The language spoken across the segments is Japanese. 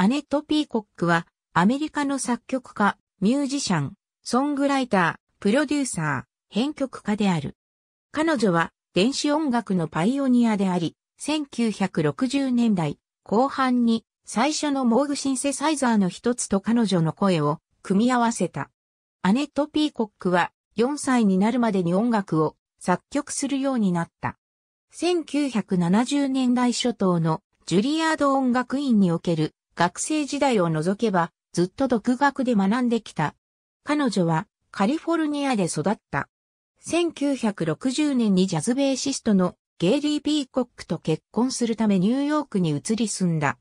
アネット・ピーコックは、アメリカの作曲家、ミュージシャン、ソングライター、プロデューサー、編曲家である。彼女は、電子音楽のパイオニアであり、1960年代後半に最初のモーグシンセサイザーの一つと彼女の声を組み合わせた。アネット・ピーコックは4歳になるまでに音楽を作曲するようになった。1970年代初頭のジュリアード音楽院における学生時代を除けば、ずっと独学で学んできた。彼女は、カリフォルニアで育った。1960年にジャズベーシストのゲイリー・ピーコックと結婚するためニューヨークに移り住んだ。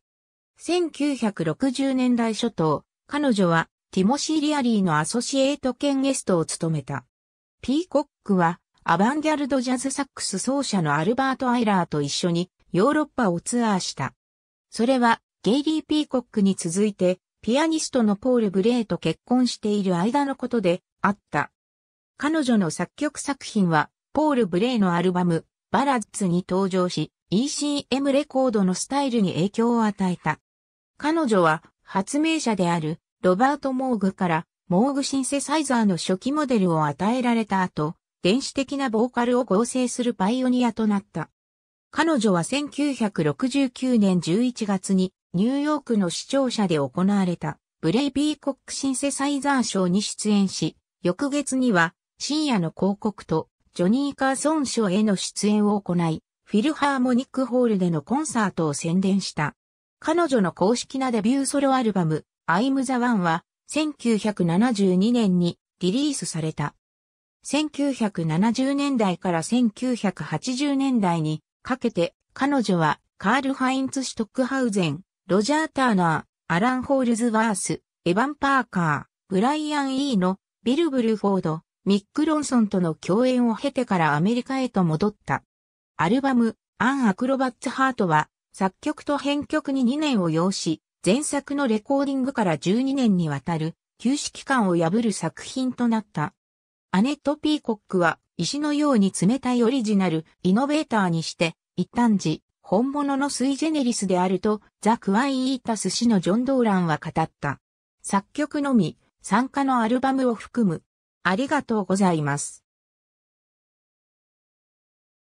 1960年代初頭、彼女はティモシー・リアリーのアソシエート兼ゲストを務めた。ピーコックはアバンギャルドジャズサックス奏者のアルバート・アイラーと一緒にヨーロッパをツアーした。それはゲイリー・ピーコックに続いて、ピアニストのポール・ブレイと結婚している間のことであった。彼女の作曲作品は、ポール・ブレイのアルバム、バラッツに登場し、ECM レコードのスタイルに影響を与えた。彼女は、発明者である、ロバート・モーグから、モーグシンセサイザーの初期モデルを与えられた後、電子的なボーカルを合成するパイオニアとなった。彼女は1969年11月にニューヨークの視聴者で行われたブレイビー・コックシンセサイザー賞に出演し、翌月には深夜の広告とジョニー・カーソン賞への出演を行い、フィルハーモニックホールでのコンサートを宣伝した。彼女の公式なデビューソロアルバム、I'm the One は、1972年にリリースされた。1970年代から1980年代にかけて彼女はカール・ハインツ・シュトックハウゼン、ロジャー・ターナー、アラン・ホールズワース、エヴァン・パーカー、ブライアン・イーノ、ビル・ブルフォード、ミック・ロンソンとの共演を経てからアメリカへと戻った。アルバム、アン・アクロバッツ・ハートは、作曲と編曲に2年を要し、前作のレコーディングから12年にわたる、休止期間を破る作品となった。アネット・ピーコックは、石のように冷たいオリジナル、イノベーターにして、一旦時、本物のスイジェネリスであると、ザ・クワイ・イータス氏のジョン・ドーランは語った。作曲のみ、参加のアルバムを含む。ありがとうございます。